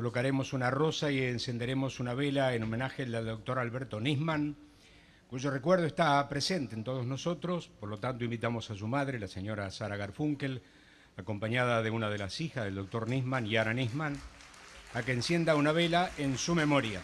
colocaremos una rosa y encenderemos una vela en homenaje al doctor Alberto Nisman, cuyo recuerdo está presente en todos nosotros, por lo tanto invitamos a su madre, la señora Sara Garfunkel, acompañada de una de las hijas del doctor Nisman, Yara Nisman, a que encienda una vela en su memoria.